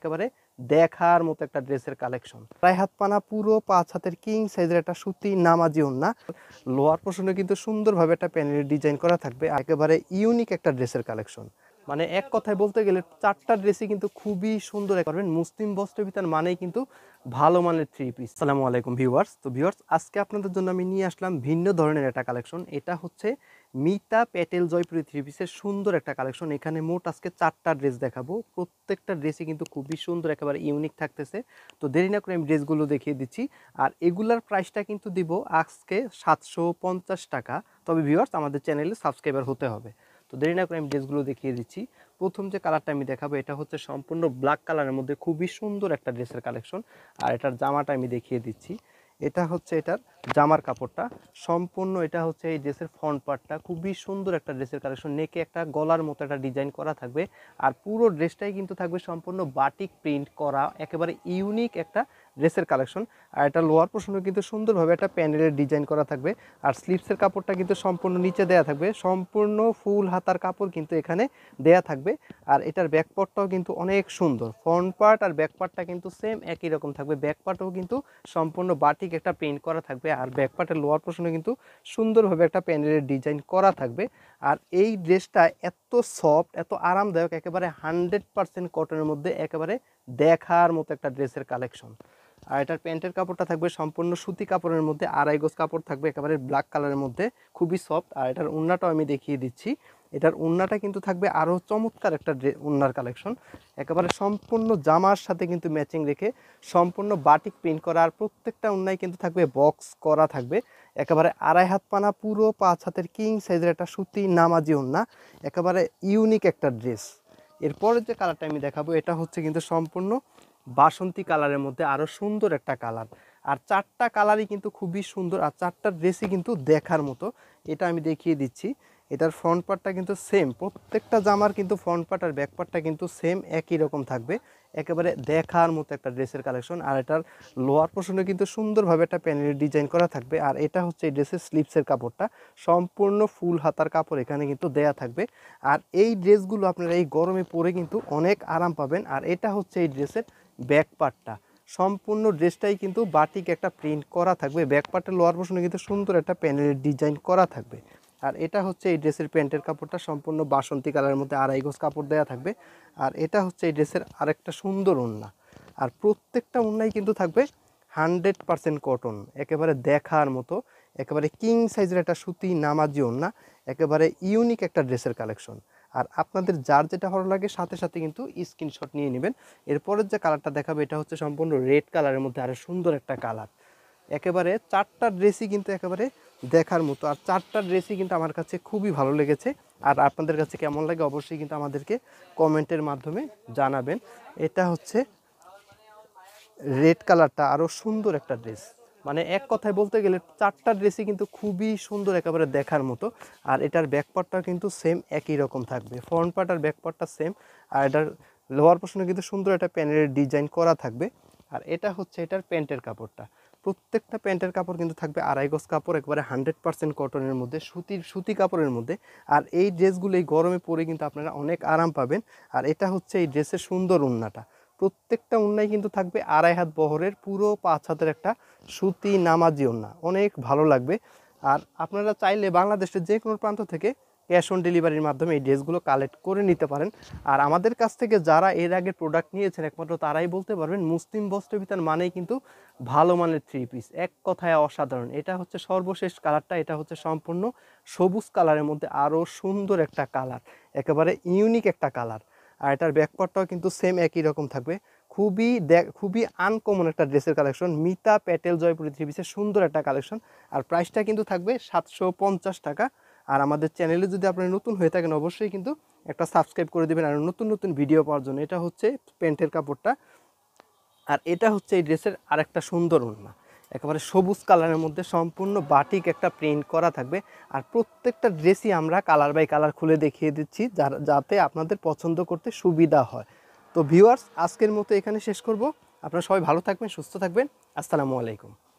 একেবারে দেখার মতো একটা ড্রেসের কালেকশন প্রায় হাত পানা পুরো পাঁচ হাতের কিং সাইজের একটা সুতি নামাজি না লোয়ার পোর্শনে কিন্তু সুন্দরভাবে একটা প্যানেলের ডিজাইন করা থাকবে একেবারে ইউনিক একটা ড্রেসের কালেকশন মানে এক কথায় বলতে গেলে চারটা ড্রেসই কিন্তু খুবই সুন্দর করবেন মুসলিম বস্ত্র ভিতর মানেই কিন্তু ভালো মানের থ্রি পিস সালামু আলাইকুম ভিউয়ার্স তো ভিউয়ার্স আজকে আপনাদের জন্য আমি নিয়ে আসলাম ভিন্ন ধরনের একটা কালেকশন এটা হচ্ছে মিতা প্যাটেল জয়পুরি থ্রি পিসের সুন্দর একটা কালেকশন এখানে মোট আজকে চারটা ড্রেস দেখাবো প্রত্যেকটা ড্রেসই কিন্তু খুবই সুন্দর একেবারে ইউনিক থাকতেছে তো দেরি না করে আমি ড্রেসগুলো দেখিয়ে দিচ্ছি আর এগুলার প্রাইসটা কিন্তু দিব আজকে সাতশো টাকা তবে ভিউয়ার্স আমাদের চ্যানেলে সাবস্ক্রাইবার হতে হবে তো দেরি না করে আমি ড্রেসগুলো দেখিয়ে দিচ্ছি প্রথম যে কালারটা আমি দেখাবো এটা হচ্ছে সম্পূর্ণ ব্ল্যাক কালারের মধ্যে খুবই সুন্দর একটা ড্রেসের কালেকশন আর এটার জামাটা আমি দেখিয়ে দিচ্ছি এটা হচ্ছে এটার জামার কাপড়টা সম্পূর্ণ এটা হচ্ছে এই ড্রেসের ফ্রন্ট পার্টটা খুবই সুন্দর একটা ড্রেসের কালেকশন নেকে একটা গলার মতো একটা ডিজাইন করা থাকবে আর পুরো ড্রেসটাই কিন্তু থাকবে সম্পূর্ণ বাটিক প্রিন্ট করা একেবারে ইউনিক একটা ড্রেসের কালেকশন আর এটা লোয়ার পোর্শনও কিন্তু সুন্দরভাবে একটা প্যান্ডেলের ডিজাইন করা থাকবে আর স্লিপসের কাপড়টা কিন্তু সম্পূর্ণ নিচে দেয়া থাকবে সম্পূর্ণ ফুল হাতার কাপড় কিন্তু এখানে দেয়া থাকবে আর এটার ব্যাকপার্টটাও কিন্তু অনেক সুন্দর ফ্রন্ট পার্ট আর ব্যাক পার্টটা কিন্তু সেম একই রকম থাকবে ব্যাক পার্টও কিন্তু সম্পূর্ণ বাটিক একটা পেন্ট করা থাকবে আর ব্যাক পার্টের লোয়ার পোর্শনে কিন্তু সুন্দরভাবে একটা প্যান্ডেলের ডিজাইন করা থাকবে আর এই ড্রেসটা এত সফট এত আরামদায়ক একেবারে হান্ড্রেড পারসেন্ট কটনের মধ্যে একেবারে দেখার মতো একটা ড্রেসের কালেকশন আর এটার প্যান্টের কাপড়টা থাকবে সম্পূর্ণ সুতি কাপড়ের মধ্যে আড়াই গোজ কাপড় থাকবে একেবারে ব্ল্যাক কালারের মধ্যে খুবই সফট আর এটার উন্নাটাও আমি দেখিয়ে দিচ্ছি এটার উন্নাটা কিন্তু থাকবে আরও চমৎকার একটা উন্নার কালেকশন একেবারে সম্পূর্ণ জামার সাথে কিন্তু ম্যাচিং রেখে সম্পূর্ণ বাটিক প্রিন্ট করা আর প্রত্যেকটা উন্নায় কিন্তু থাকবে বক্স করা থাকবে একেবারে আড়াই হাত পানা পুরো পাঁচ হাতের কিং সাইজের একটা সুতি নামাজি উন্না একেবারে ইউনিক একটা ড্রেস এরপরের যে কালারটা আমি দেখাবো এটা হচ্ছে কিন্তু সম্পূর্ণ বাসন্তী কালারের মধ্যে আরও সুন্দর একটা কালার আর চারটা কালারই কিন্তু খুবই সুন্দর আর চারটা ড্রেসই কিন্তু দেখার মতো এটা আমি দেখিয়ে দিচ্ছি এটার ফ্রন্ট পার্টটা কিন্তু সেম প্রত্যেকটা জামার কিন্তু ফ্রন্ট পার্ট আর ব্যাক পার্টটা কিন্তু সেম একই রকম থাকবে একেবারে দেখার মতো একটা ড্রেসের কালেকশন আর এটার লোয়ার পোর্শনে কিন্তু সুন্দরভাবে একটা প্যানেলের ডিজাইন করা থাকবে আর এটা হচ্ছে এই ড্রেসের স্লিপসের কাপড়টা সম্পূর্ণ ফুল হাতার কাপড় এখানে কিন্তু দেয়া থাকবে আর এই ড্রেসগুলো আপনারা এই গরমে পরে কিন্তু অনেক আরাম পাবেন আর এটা হচ্ছে এই ড্রেসের ব্যাক পার্টটা সম্পূর্ণ ড্রেসটাই কিন্তু বাটিক একটা প্রিন্ট করা থাকবে ব্যাক পার্টটা লোয়ার পোর্শনে কিন্তু সুন্দর একটা প্যানেলের ডিজাইন করা থাকবে আর এটা হচ্ছে এই ড্রেসের প্যান্টের কাপড়টা সম্পূর্ণ বাসন্তী কালারের মধ্যে আড়াই গোজ কাপড় দেওয়া থাকবে আর এটা হচ্ছে এই ড্রেসের আরেকটা সুন্দর ওন্না আর প্রত্যেকটা ওন্নাই কিন্তু থাকবে হান্ড্রেড পারসেন্ট কটন একেবারে দেখার মতো একেবারে কিং সাইজের একটা সুতি নামাজি ওন্না একেবারে ইউনিক একটা ড্রেসের কালেকশন আর আপনাদের যার যেটা ভালো লাগে সাথে সাথে কিন্তু স্ক্রিনশট নিয়ে নেবেন এরপরের যে কালারটা দেখাবে এটা হচ্ছে সম্পূর্ণ রেড কালারের মধ্যে আরও সুন্দর একটা কালার একেবারে চারটা ড্রেসই কিন্তু একেবারে দেখার মতো আর চারটা ড্রেসই কিন্তু আমার কাছে খুবই ভালো লেগেছে আর আপনাদের কাছে কেমন লাগে অবশ্যই কিন্তু আমাদেরকে কমেন্টের মাধ্যমে জানাবেন এটা হচ্ছে রেড কালারটা আরও সুন্দর একটা ড্রেস মানে এক কথায় বলতে গেলে চারটা ড্রেসই কিন্তু খুবই সুন্দর একেবারে দেখার মতো আর এটার ব্যাকপার্টটা কিন্তু সেম একই রকম থাকবে ফ্রন্ট পার্ট আর ব্যাকপার্টটা সেম আর এটার লোয়ার পোর্শনে কিন্তু সুন্দর একটা প্যান্টের ডিজাইন করা থাকবে আর এটা হচ্ছে এটার প্যান্টের কাপড়টা প্রত্যেকটা প্যান্টের কাপড় কিন্তু থাকবে আড়াই গজ কাপড় একবারে হান্ড্রেড পার্সেন্ট কটনের মধ্যে সুতির সুতি কাপড়ের মধ্যে আর এই ড্রেসগুলো এই গরমে পরে কিন্তু আপনারা অনেক আরাম পাবেন আর এটা হচ্ছে এই ড্রেসের সুন্দর উন্নাটা প্রত্যেকটা উন্নায় কিন্তু থাকবে আড়াই হাত বহরের পুরো পাঁচ হাতের একটা সুতি নামাজি উন্না অনেক ভালো লাগবে আর আপনারা চাইলে বাংলাদেশের যে কোনো প্রান্ত থেকে ক্যাশ অন ডেলিভারির মাধ্যমে এই ড্রেসগুলো কালেক্ট করে নিতে পারেন আর আমাদের কাছ থেকে যারা এর আগে প্রোডাক্ট নিয়েছেন একমাত্র তারাই বলতে পারবেন মুসলিম বস্ত্রবিতান মানেই কিন্তু ভালো মানের থ্রি পিস এক কথায় অসাধারণ এটা হচ্ছে সর্বশেষ কালারটা এটা হচ্ছে সম্পূর্ণ সবুজ কালারের মধ্যে আরও সুন্দর একটা কালার একেবারে ইউনিক একটা কালার আর এটার ব্যাকপারটাও কিন্তু সেম একই রকম থাকবে খুবই দেখ খুবই আনকমন একটা ড্রেসের কালেকশন মিতা প্যাটেল জয়পুরী থ্রি পিসের সুন্দর একটা কালেকশন আর প্রাইসটা কিন্তু থাকবে সাতশো টাকা আর আমাদের চ্যানেলে যদি আপনি নতুন হয়ে থাকেন অবশ্যই কিন্তু একটা সাবস্ক্রাইব করে দেবেন আর নতুন নতুন ভিডিও পাওয়ার জন্য এটা হচ্ছে প্যান্টের কাপড়টা আর এটা হচ্ছে এই ড্রেসের আরেকটা সুন্দর ওড়না একেবারে সবুজ কালারের মধ্যে সম্পূর্ণ বাটিক একটা প্রিন্ট করা থাকবে আর প্রত্যেকটা ড্রেসই আমরা কালার বাই কালার খুলে দেখিয়ে দিচ্ছি যাতে আপনাদের পছন্দ করতে সুবিধা হয় তো ভিউয়ার্স আজকের মতো এখানে শেষ করব আপনারা সবাই ভালো থাকবেন সুস্থ থাকবেন আসসালামু আলাইকুম